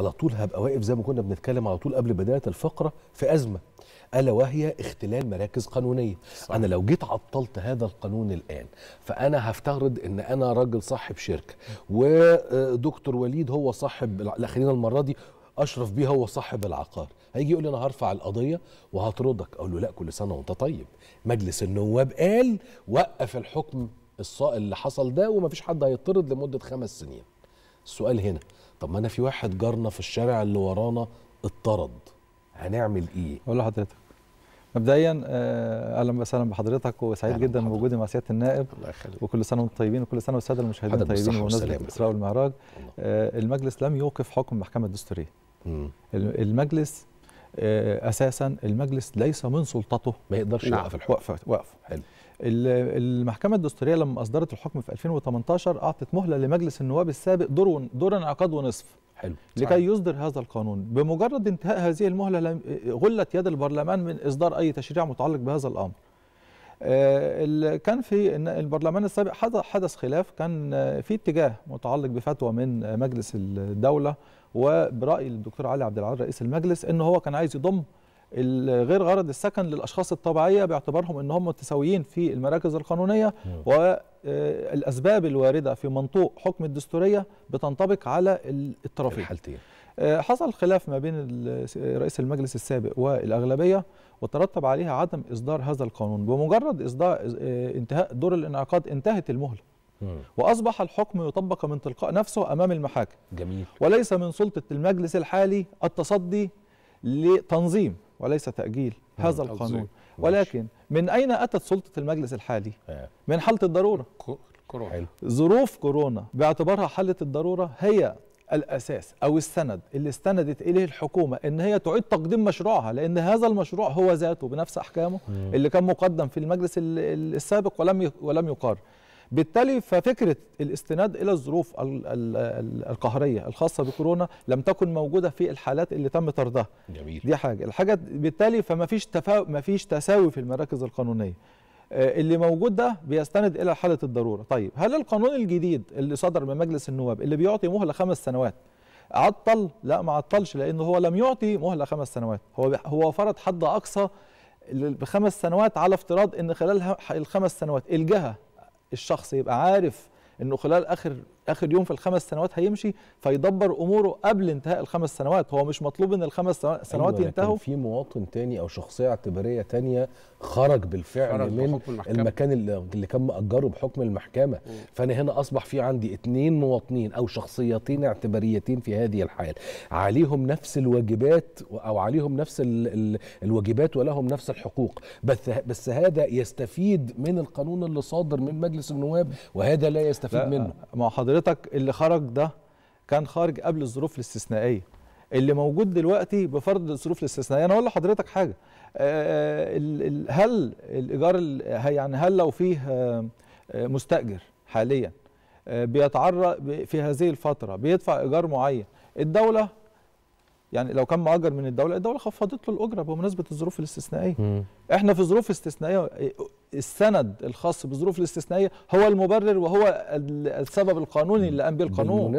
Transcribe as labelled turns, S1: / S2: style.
S1: على طول هبقى واقف زي ما كنا بنتكلم على طول قبل بدايه الفقره في ازمه الا وهي اختلال مراكز قانونيه صح. انا لو جيت عطلت هذا القانون الان فانا هفترض ان انا راجل صاحب شركه ودكتور وليد هو صاحب لا خلينا المره دي اشرف بيه هو صاحب العقار هيجي يقول لي انا هرفع القضيه وهطردك اقول له لا كل سنه وانت طيب مجلس النواب قال وقف الحكم الصائل اللي حصل ده ومفيش حد هيطرد لمده خمس سنين السؤال هنا طب ما انا في واحد جارنا
S2: في الشارع اللي ورانا اتطرد هنعمل ايه اقول لحضرتك مبدئيا آه، اهلا وسهلا بحضرتك وسعيد جدا بوجودي مع سياده النائب الله يخليك وكل سنه وانتم طيبين وكل سنه والساده المشاهدين طيبين بمناسبه الاسراء والمعراج آه، المجلس لم يوقف حكم المحكمه الدستوريه المجلس آه، اساسا المجلس ليس من سلطته ما يقدرش يوقف الحكم وقف حلو المحكمه الدستوريه لما اصدرت الحكم في 2018 اعطت مهله لمجلس النواب السابق دور دور انعقاد ونصف حلو لكي يصدر هذا القانون بمجرد انتهاء هذه المهله غلت يد البرلمان من اصدار اي تشريع متعلق بهذا الامر آه، كان في البرلمان السابق حدث خلاف كان آه، في اتجاه متعلق بفتوى من مجلس الدوله وبراي الدكتور علي عبد العال رئيس المجلس ان هو كان عايز يضم غير غرض السكن للاشخاص الطبيعيه باعتبارهم ان هم متساويين في المراكز القانونيه نعم. والاسباب آه، الوارده في منطوق حكم الدستوريه بتنطبق على الطرفين الحالتين آه، حصل خلاف ما بين رئيس المجلس السابق والاغلبيه وترتب عليها عدم اصدار هذا القانون بمجرد اصدار آه، انتهاء دور الانعقاد انتهت المهله واصبح الحكم يطبق من تلقاء نفسه امام المحاكم جميل وليس من سلطه المجلس الحالي التصدي لتنظيم وليس تاجيل هذا القانون ولكن من اين اتت سلطه المجلس الحالي آه. من حاله الضروره كورونا ظروف كورونا باعتبارها حاله الضروره هي الأساس أو السند اللي استندت إليه الحكومة إن هي تعيد تقديم مشروعها لأن هذا المشروع هو ذاته بنفس أحكامه مم. اللي كان مقدم في المجلس السابق ولم ولم يقر بالتالي ففكرة الاستناد إلى الظروف القهرية الخاصة بكورونا لم تكن موجودة في الحالات اللي تم طردها جميل. دي حاجة الحاجة بالتالي فما فيش تفا... ما فيش تساوي في المراكز القانونية آه، اللي موجود ده بيستند الى حاله الضروره طيب هل القانون الجديد اللي صدر من مجلس النواب اللي بيعطي مهله خمس سنوات عطل لا ما عطلش لان هو لم يعطي مهله خمس سنوات هو هو فرض حد اقصى بخمس سنوات على افتراض ان خلال الخمس سنوات الجهه الشخص يبقى عارف انه خلال اخر اخر يوم في الخمس سنوات هيمشي فيدبر اموره قبل انتهاء الخمس سنوات هو مش مطلوب ان الخمس أيوة، سنوات أيوة ينتهوا
S1: في مواطن تاني او شخصيه اعتباريه تانية خرج بالفعل خرج من المكان اللي كان مأجره بحكم المحكمه م. فانا هنا اصبح في عندي اثنين مواطنين او شخصيتين اعتباريتين في هذه الحاله عليهم نفس الواجبات او عليهم نفس الواجبات ولهم نفس الحقوق بس بس هذا يستفيد من القانون اللي صادر من مجلس النواب وهذا
S2: لا يستفيد لا منه ما حضرتك حضرتك اللي خرج ده كان خارج قبل الظروف الاستثنائيه اللي موجود دلوقتي بفرض الظروف الاستثنائيه انا اقول لحضرتك حاجه آه، آه، هل الايجار يعني هل لو فيه آه، مستاجر حاليا بيتعرض في هذه الفتره بيدفع ايجار معين الدوله يعني لو كان مأجر من الدوله الدوله خفضت له الاجره بمناسبه الظروف الاستثنائيه مم. احنا في ظروف استثنائيه السند الخاص بالظروف الاستثنائيه هو المبرر وهو السبب القانوني اللي قام به القانون